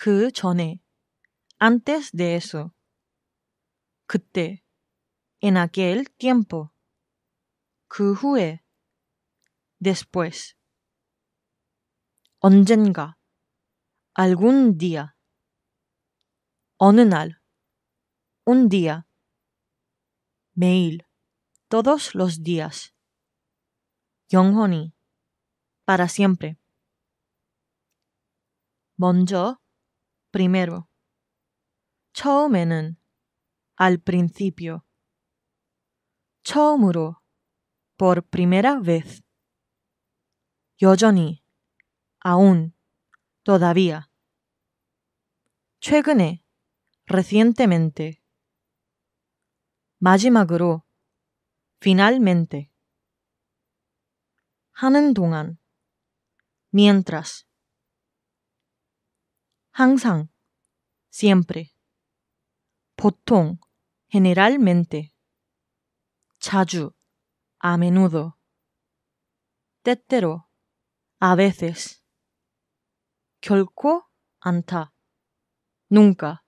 그 전에, antes de eso, te en aquel tiempo, 그 후에, después, 언젠가, algún día, 어느 un día, 매일, todos los días, 영원히, para siempre, 먼저, primero. 처음에는 al principio. 처음으로 por primera vez. 여전히 aún todavía. 최근에 recientemente. 마지막으로 finalmente. 하는 mientras 항상, siempre. 보통, generalmente. 자주, a menudo. Tetero a veces. 결코, Anta. nunca.